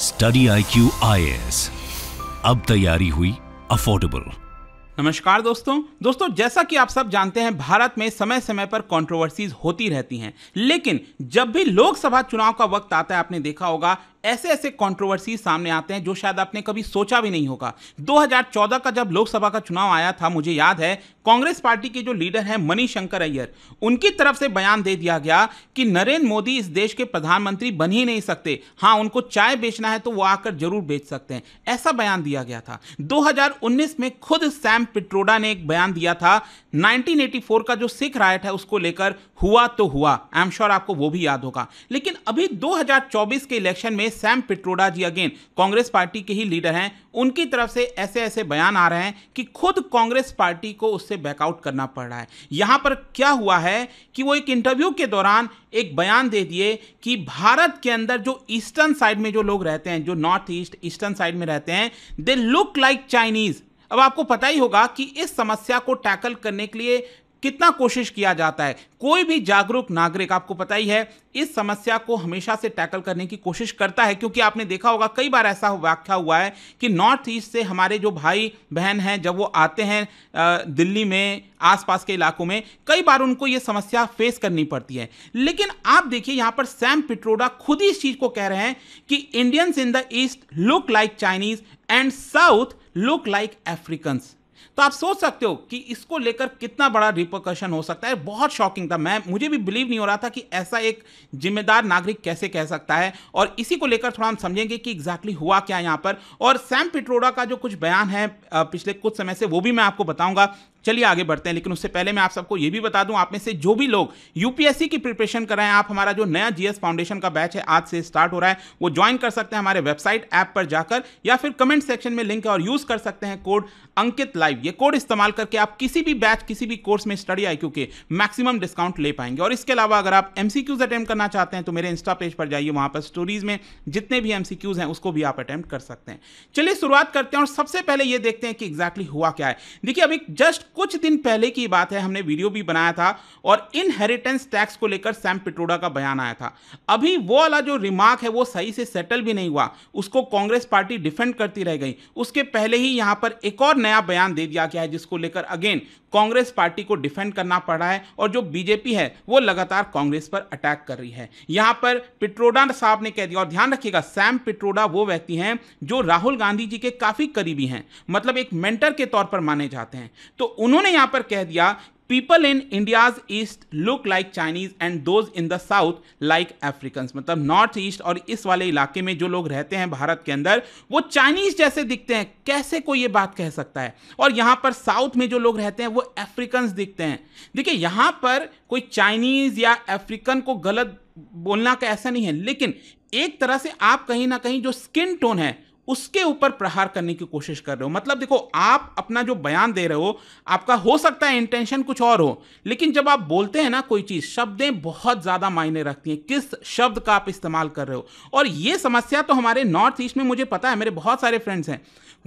Study I Q अब तैयारी हुई अफोर्डेबल नमस्कार दोस्तों दोस्तों जैसा कि आप सब जानते हैं भारत में समय समय पर कंट्रोवर्सीज होती रहती हैं लेकिन जब भी लोकसभा चुनाव का वक्त आता है आपने देखा होगा ऐसे ऐसे कंट्रोवर्सी सामने आते हैं जो शायद आपने कभी सोचा भी नहीं होगा 2014 का जब लोकसभा का चुनाव आया था मुझे याद है कांग्रेस पार्टी के जो लीडर हैं मनी शंकर अय्यर उनकी तरफ से बयान दे दिया गया कि नरेंद्र मोदी इस देश के प्रधानमंत्री बन ही नहीं सकते हाँ उनको चाय बेचना है तो वो आकर जरूर बेच सकते हैं ऐसा बयान दिया गया था 2019 में खुद सैम पिट्रोडा ने एक बयान दिया था 1984 का जो सिख रायट है उसको लेकर हुआ तो हुआ आई एम श्योर आपको वो भी याद होगा लेकिन अभी 2024 के इलेक्शन में सैम पिट्रोडा जी अगेन कांग्रेस पार्टी के ही लीडर हैं उनकी तरफ से ऐसे ऐसे बयान आ रहे हैं कि खुद कांग्रेस पार्टी को उससे बैकआउट करना पड़ रहा है यहां पर क्या हुआ है कि वो एक इंटरव्यू के दौरान एक बयान दे दिए कि भारत के अंदर जो ईस्टर्न साइड में जो लोग रहते हैं जो नॉर्थ ईस्ट ईस्टर्न साइड में रहते हैं दे लुक लाइक चाइनीज अब आपको पता ही होगा कि इस समस्या को टैकल करने के लिए कितना कोशिश किया जाता है कोई भी जागरूक नागरिक आपको पता ही है इस समस्या को हमेशा से टैकल करने की कोशिश करता है क्योंकि आपने देखा होगा कई बार ऐसा व्याख्या हुआ है कि नॉर्थ ईस्ट से हमारे जो भाई बहन हैं जब वो आते हैं दिल्ली में आसपास के इलाकों में कई बार उनको ये समस्या फेस करनी पड़ती है लेकिन आप देखिए यहाँ पर सैम पिट्रोडा खुद ही इस चीज़ को कह रहे हैं कि Indians in the east look like Chinese and south look like Africans तो आप सोच सकते हो कि इसको लेकर कितना बड़ा रिपोकशन हो सकता है बहुत शॉकिंग था मैं मुझे भी बिलीव नहीं हो रहा था कि ऐसा एक जिम्मेदार नागरिक कैसे कह सकता है और इसी को लेकर थोड़ा हम समझेंगे कि एग्जैक्टली हुआ क्या यहाँ पर और सैम पिट्रोडा का जो कुछ बयान है पिछले कुछ समय से वो भी मैं आपको बताऊंगा चलिए आगे बढ़ते हैं लेकिन उससे पहले मैं आप सबको ये भी बता दूं आप में से जो भी लोग यूपीएससी की प्रिपरेशन कर रहे हैं आप हमारा जो नया जीएस फाउंडेशन का बैच है आज से स्टार्ट हो रहा है वो ज्वाइन कर सकते हैं हमारे वेबसाइट ऐप पर जाकर या फिर कमेंट सेक्शन में लिंक है और यूज कर सकते हैं कोड अंकित लाइव ये कोड इस्तेमाल करके आप किसी भी बैच किसी भी कोर्स में स्टडी आई के मैक्सिमम डिस्काउंट ले पाएंगे और इसके अलावा अगर आप एमसीक्यूज अटेम्प्ट करना चाहते हैं तो मेरे इंस्टा पेज पर जाइए वहां पर स्टोरीज में जितने भी एमसीक्यूज हैं उसको भी आप अटेम्प्ट कर सकते हैं चलिए शुरुआत करते हैं और सबसे पहले ये देखते हैं कि एग्जैक्टली exactly हुआ क्या है देखिए अभी जस्ट कुछ दिन पहले की बात है हमने वीडियो भी बनाया था और इनहेरिटेंस टैक्स को लेकर सैम पिट्रोडा का बयान आया था अभी वो वाला जो रिमार्क है वो सही से सेटल भी नहीं हुआ उसको कांग्रेस पार्टी डिफेंड करती रह गई उसके पहले ही यहां पर एक और नया बयान दे दिया गया है जिसको लेकर अगेन कांग्रेस पार्टी को डिफेंड करना पड़ रहा है और जो बीजेपी है वो लगातार कांग्रेस पर अटैक कर रही है यहां पर पिट्रोडा साहब ने कह दिया और ध्यान रखिएगा सैम पिट्रोडा वो व्यक्ति हैं जो राहुल गांधी जी के काफी करीबी हैं मतलब एक मेंटर के तौर पर माने जाते हैं तो उन्होंने यहां पर कह दिया people in India's east look like Chinese and those in the south like African मतलब नॉर्थ ईस्ट और इस वाले इलाके में जो लोग रहते हैं भारत के अंदर वो चाइनीज जैसे दिखते हैं कैसे कोई ये बात कह सकता है और यहां पर साउथ में जो लोग रहते हैं वो अफ्रीकन दिखते हैं देखिए यहां पर कोई चाइनीज या अफ्रीकन को गलत बोलना का ऐसा नहीं है लेकिन एक तरह से आप कहीं ना कहीं जो स्किन टोन है उसके ऊपर प्रहार करने की कोशिश कर रहे हो मतलब देखो आप अपना जो बयान दे रहे हो आपका हो सकता है इंटेंशन कुछ और हो लेकिन जब आप बोलते हैं ना कोई चीज़ शब्दें बहुत ज़्यादा मायने रखती हैं किस शब्द का आप इस्तेमाल कर रहे हो और ये समस्या तो हमारे नॉर्थ ईस्ट में मुझे पता है मेरे बहुत सारे फ्रेंड्स हैं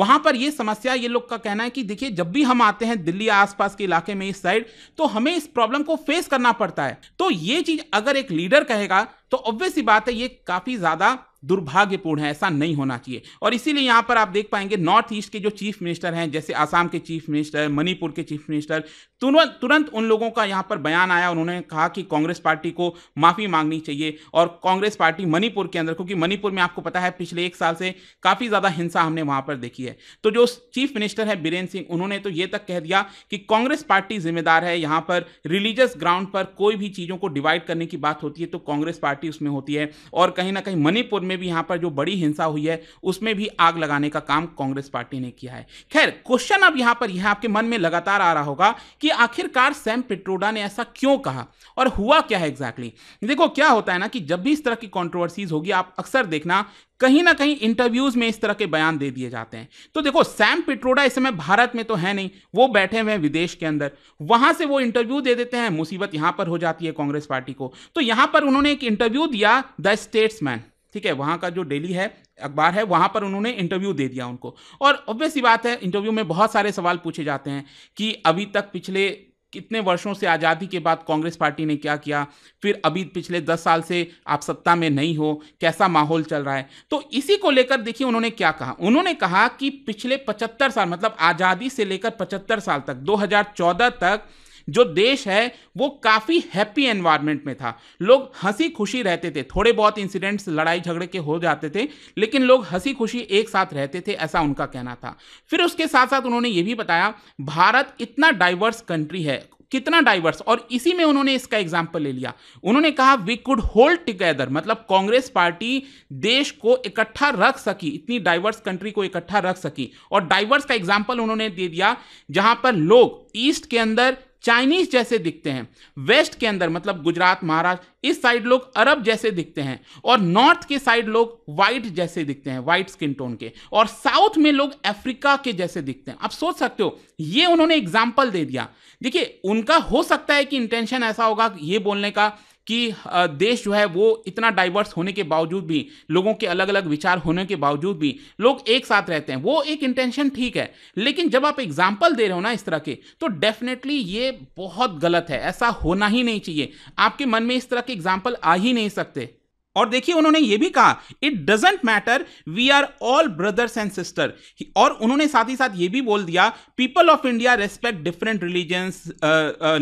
वहाँ पर ये समस्या ये लोग का कहना है कि देखिए जब भी हम आते हैं दिल्ली आसपास के इलाके में इस साइड तो हमें इस प्रॉब्लम को फेस करना पड़ता है तो ये चीज़ अगर एक लीडर कहेगा तो ऑब्वियस ही बात है ये काफ़ी ज़्यादा दुर्भाग्यपूर्ण है ऐसा नहीं होना चाहिए और इसीलिए यहाँ पर आप देख पाएंगे नॉर्थ ईस्ट के जो चीफ मिनिस्टर हैं जैसे आसाम के चीफ मिनिस्टर मणिपुर के चीफ मिनिस्टर तुरंत तुरंत उन लोगों का यहाँ पर बयान आया उन्होंने कहा कि कांग्रेस पार्टी को माफ़ी मांगनी चाहिए और कांग्रेस पार्टी मणिपुर के अंदर क्योंकि मणिपुर में आपको पता है पिछले एक साल से काफ़ी ज़्यादा हिंसा हमने वहाँ पर देखी है तो जो चीफ मिनिस्टर है बीरेन्द्र सिंह उन्होंने तो ये तक कह दिया कि कांग्रेस पार्टी जिम्मेदार है यहाँ पर रिलीजियस ग्राउंड पर कोई भी चीज़ों को डिवाइड करने की बात होती है तो कांग्रेस पार्टी उसमें होती है और कहीं ना कहीं मणिपुर में में भी यहां पर जो बड़ी हिंसा हुई है उसमें भी आग लगाने का काम कांग्रेस पार्टी ने किया है खैर क्वेश्चन अब यहां पर यह आपके मन में लगातार आ रहा होगा कि आखिरकार सैम पिट्रोडा ने ऐसा क्यों कहा और हुआ क्या है एग्जैक्टली exactly? देखो क्या होता है ना कि जब भी इस तरह की कॉन्ट्रोवर्सीज होगी आप अक्सर देखना कहीं ना कहीं इंटरव्यूज में इस तरह के बयान दे दिए जाते हैं तो देखो सैम पिट्रोडा इस समय भारत में तो है नहीं वो बैठे हुए हैं विदेश के अंदर वहां से वो इंटरव्यू दे देते हैं मुसीबत यहां पर हो जाती है कांग्रेस पार्टी को तो यहां पर उन्होंने एक इंटरव्यू दिया द स्टेट्समैन ठीक है वहाँ का जो डेली है अखबार है वहाँ पर उन्होंने इंटरव्यू दे दिया उनको और ऑब्वियस ही बात है इंटरव्यू में बहुत सारे सवाल पूछे जाते हैं कि अभी तक पिछले कितने वर्षों से आज़ादी के बाद कांग्रेस पार्टी ने क्या किया फिर अभी पिछले दस साल से आप सत्ता में नहीं हो कैसा माहौल चल रहा है तो इसी को लेकर देखिए उन्होंने क्या कहा उन्होंने कहा कि पिछले पचहत्तर साल मतलब आज़ादी से लेकर पचहत्तर साल तक 2014 तक जो देश है वो काफ़ी हैप्पी एनवायरनमेंट में था लोग हंसी खुशी रहते थे थोड़े बहुत इंसिडेंट्स लड़ाई झगड़े के हो जाते थे लेकिन लोग हंसी खुशी एक साथ रहते थे ऐसा उनका कहना था फिर उसके साथ साथ उन्होंने ये भी बताया भारत इतना डाइवर्स कंट्री है कितना डाइवर्स और इसी में उन्होंने इसका एग्जाम्पल ले लिया उन्होंने कहा वी कुड होल्ड टुगेदर मतलब कांग्रेस पार्टी देश को इकट्ठा रख सकी इतनी डाइवर्स कंट्री को इकट्ठा रख सकी और डाइवर्स का एग्जाम्पल उन्होंने दे दिया जहां पर लोग ईस्ट के अंदर चाइनीज जैसे दिखते हैं वेस्ट के अंदर मतलब गुजरात महाराष्ट्र इस साइड लोग अरब जैसे दिखते हैं और नॉर्थ के साइड लोग वाइट जैसे दिखते हैं वाइट स्किन टोन के और साउथ में लोग अफ्रीका के जैसे दिखते हैं आप सोच सकते हो ये उन्होंने एग्जाम्पल दे दिया देखिए उनका हो सकता है कि इंटेंशन ऐसा होगा ये बोलने का कि देश जो है वो इतना डाइवर्स होने के बावजूद भी लोगों के अलग अलग विचार होने के बावजूद भी लोग एक साथ रहते हैं वो एक इंटेंशन ठीक है लेकिन जब आप एग्जाम्पल दे रहे हो ना इस तरह के तो डेफिनेटली ये बहुत गलत है ऐसा होना ही नहीं चाहिए आपके मन में इस तरह के एग्जाम्पल आ ही नहीं सकते और देखिए उन्होंने ये भी कहा it doesn't matter we are all brothers and sister और उन्होंने साथ ही साथ ये भी बोल दिया people of India respect different religions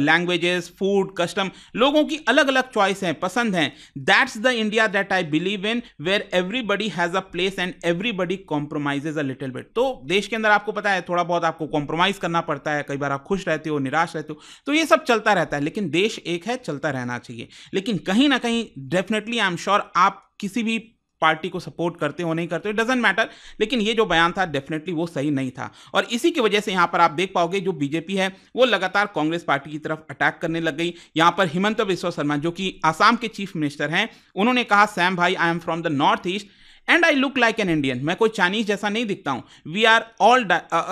languages food custom लोगों की अलग अलग चॉइस हैं पसंद हैं that's the India that I believe in where everybody has a place and everybody compromises a little bit तो देश के अंदर आपको पता है थोड़ा बहुत आपको कॉम्प्रोमाइज करना पड़ता है कई बार आप खुश रहते हो निराश रहते हो तो ये सब चलता रहता है लेकिन देश एक है चलता रहना चाहिए लेकिन कहीं ना कहीं डेफिनेटली आई एम श्योर और आप किसी भी पार्टी को सपोर्ट करते हो नहीं करते हो डजेंट मैटर लेकिन ये जो बयान था डेफिनेटली वो सही नहीं था और इसी की वजह से यहाँ पर आप देख पाओगे जो बीजेपी है वो लगातार कांग्रेस पार्टी की तरफ अटैक करने लग गई यहाँ पर हिमंत बिस्वा शर्मा जो कि आसाम के चीफ मिनिस्टर हैं उन्होंने कहा सैम भाई I am from the north east and I look like an Indian मैं कोई चाइनीज जैसा नहीं दिखता हूँ we are all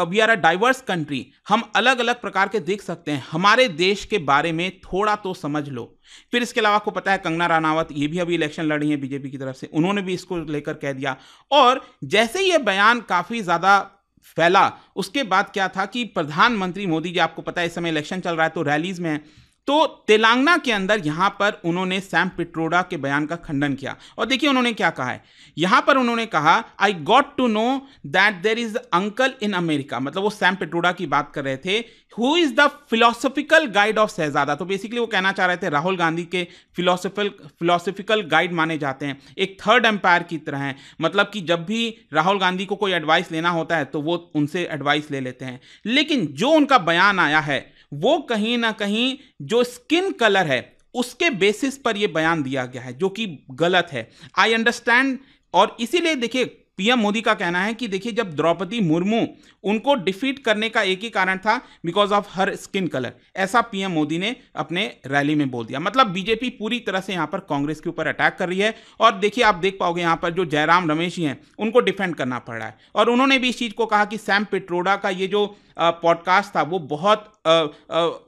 we are a diverse country हम अलग अलग प्रकार के देख सकते हैं हमारे देश के बारे में थोड़ा तो समझ लो फिर इसके अलावा आपको पता है कंगना रानावत ये भी अभी इलेक्शन लड़ी है बीजेपी की तरफ से उन्होंने भी इसको लेकर कह दिया और जैसे ये बयान काफ़ी ज़्यादा फैला उसके बाद क्या था कि प्रधानमंत्री मोदी जी आपको पता है इस समय इलेक्शन चल रहा है तो रैलीज में तो तेलंगाना के अंदर यहाँ पर उन्होंने सैम पिट्रोडा के बयान का खंडन किया और देखिए उन्होंने क्या कहा है यहाँ पर उन्होंने कहा I got to know that there is uncle in America मतलब वो सैम पिट्रोडा की बात कर रहे थे who is the philosophical guide of शहजादा तो बेसिकली वो कहना चाह रहे थे राहुल गांधी के फिलोसफिकल फिलोसफिकल गाइड माने जाते हैं एक थर्ड एम्पायर की तरह हैं मतलब कि जब भी राहुल गांधी को कोई एडवाइस लेना होता है तो वो उनसे एडवाइस ले लेते हैं लेकिन जो उनका बयान आया है वो कहीं ना कहीं जो स्किन कलर है उसके बेसिस पर यह बयान दिया गया है जो कि गलत है आई अंडरस्टैंड और इसीलिए देखिए पीएम मोदी का कहना है कि देखिए जब द्रौपदी मुर्मू उनको डिफीट करने का एक ही कारण था because of her skin colour ऐसा पीएम मोदी ने अपने रैली में बोल दिया मतलब बीजेपी पूरी तरह से यहाँ पर कांग्रेस के ऊपर अटैक कर रही है और देखिए आप देख पाओगे यहाँ पर जो जयराम रमेश जी हैं उनको डिफेंड करना पड़ रहा है और उन्होंने भी इस चीज़ को कहा कि सैम पिट्रोडा का ये जो पॉडकास्ट था वो बहुत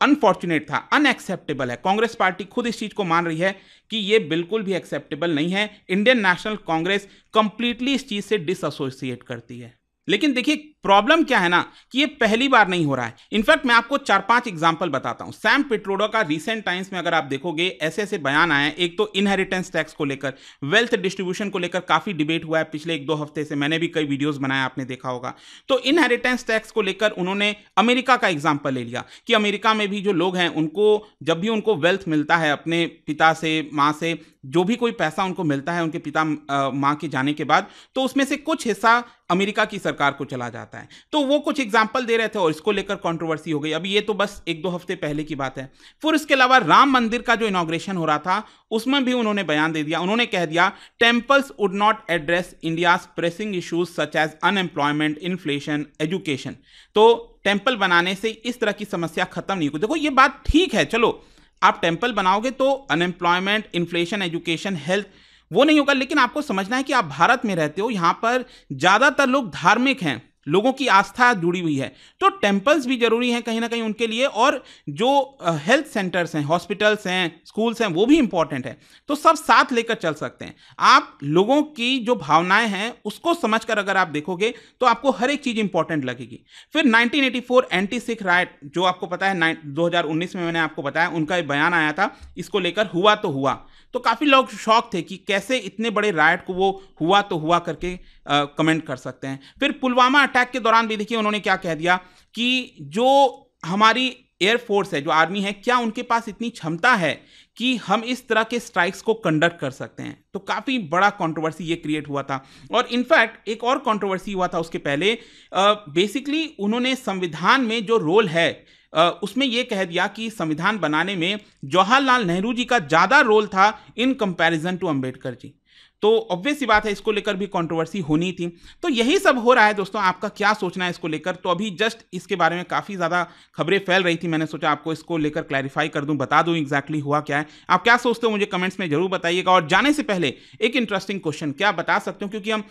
अनफॉर्चुनेट था अनएक्सेप्टेबल है कांग्रेस पार्टी खुद इस चीज़ को मान रही है कि ये बिल्कुल भी एक्सेप्टेबल नहीं है इंडियन नेशनल कांग्रेस कंप्लीटली इस चीज़ से डिसोसिएट करती है लेकिन देखिए प्रॉब्लम क्या है ना कि ये पहली बार नहीं हो रहा है इनफैक्ट मैं आपको चार पांच एग्जाम्पल बताता हूं सैम पिट्रोडो का रिसेंट टाइम्स में अगर आप देखोगे ऐसे ऐसे बयान आए एक तो इनहेरिटेंस टैक्स को लेकर वेल्थ डिस्ट्रीब्यूशन को लेकर काफी डिबेट हुआ है पिछले एक दो हफ्ते से मैंने भी कई वीडियोज बनाया आपने देखा होगा तो इनहेरिटेंस टैक्स को लेकर उन्होंने अमेरिका का एग्जाम्पल ले लिया कि अमेरिका में भी जो लोग हैं उनको जब भी उनको वेल्थ मिलता है अपने पिता से माँ से जो भी कोई पैसा उनको मिलता है उनके पिता माँ के जाने के बाद तो उसमें से कुछ हिस्सा अमेरिका की सरकार को चला जाता जाता है तो वो कुछ एग्जाम्पल दे रहे थे और इसको लेकर कॉन्ट्रोवर्सी हो गई अभी ये तो बस एक दो हफ्ते पहले की बात है फिर उसके अलावा राम मंदिर का जो इनाग्रेशन हो रहा था उसमें भी उन्होंने बयान दे दिया उन्होंने कह दिया temples would not address India's pressing issues such as unemployment inflation education तो टेम्पल बनाने से इस तरह की समस्या खत्म नहीं होगी देखो ये बात ठीक है चलो आप टेम्पल बनाओगे तो अनएम्प्लॉयमेंट इन्फ्लेशन एजुकेशन हेल्थ वो नहीं होगा लेकिन आपको समझना है कि आप भारत में रहते हो यहाँ पर ज़्यादातर लोग धार्मिक हैं लोगों की आस्था जुड़ी हुई है तो टेम्पल्स भी जरूरी हैं कहीं ना कहीं उनके लिए और जो हेल्थ सेंटर्स हैं हॉस्पिटल्स हैं स्कूल्स हैं वो भी इंपॉर्टेंट है तो सब साथ लेकर चल सकते हैं आप लोगों की जो भावनाएं हैं उसको समझकर अगर आप देखोगे तो आपको हर एक चीज़ इंपॉर्टेंट लगेगी फिर 1984 एंटी सिख राइट जो आपको पता है 2019 में मैंने आपको बताया उनका एक बयान आया था इसको लेकर हुआ तो हुआ तो काफ़ी लोग शौक थे कि कैसे इतने बड़े राइट को वो हुआ तो हुआ करके कमेंट कर सकते हैं फिर पुलवामा अटैक के दौरान भी देखिए उन्होंने क्या कह दिया कि जो हमारी एयरफोर्स है जो आर्मी है क्या उनके पास इतनी क्षमता है कि हम इस तरह के स्ट्राइक्स को कंडक्ट कर सकते हैं तो काफ़ी बड़ा कंट्रोवर्सी ये क्रिएट हुआ था और इनफैक्ट एक और कंट्रोवर्सी हुआ था उसके पहले बेसिकली उन्होंने संविधान में जो रोल है आ, उसमें ये कह दिया कि संविधान बनाने में जवाहरलाल नेहरू जी का ज़्यादा रोल था in comparison to Ambedkar ji तो ऑब्वियस ही बात है इसको लेकर भी कंट्रोवर्सी होनी थी तो यही सब हो रहा है दोस्तों आपका क्या सोचना है इसको लेकर तो अभी जस्ट इसके बारे में काफ़ी ज़्यादा खबरें फैल रही थी मैंने सोचा आपको इसको लेकर क्लैरिफाई कर दूँ बता दूँ एग्जैक्टली हुआ क्या है आप क्या सोचते हो मुझे कमेंट्स में जरूर बताइएगा और जाने से पहले एक इंटरेस्टिंग क्वेश्चन क्या बता सकते हो क्योंकि हम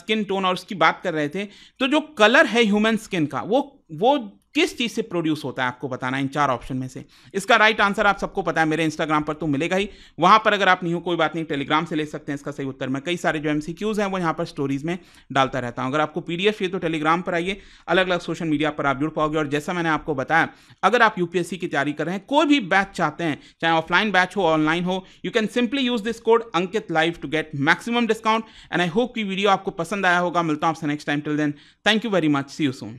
स्किन टोन और उसकी बात कर रहे थे तो जो कलर है ह्यूमन स्किन का वो वो किस चीज़ से प्रोड्यूस होता है आपको बताना है इन चार ऑप्शन में से इसका राइट आंसर आप सबको पता है मेरे इंस्टाग्राम पर तो मिलेगा ही वहाँ पर अगर आप नहीं हो कोई बात नहीं टेलीग्राम से ले सकते हैं इसका सही उत्तर मैं कई सारे जो एम हैं वो यहाँ पर स्टोरीज में डालता रहता हूँ अगर आपको पी चाहिए तो टेलीग्राम पर आइए अलग अलग सोशल मीडिया पर आप जुड़ पाओगे और जैसा मैंने आपको बताया अगर आप यूपीएससी की तैयारी कर रहे हैं कोई भी बैच चाहते हैं चाहे ऑफलाइन बैच हो ऑनलाइन हो you can simply use this code Ankit live to get maximum discount and I hope की वीडियो आपको पसंद आया होगा मिलता हूँ आपसे next time till then thank you very much see you soon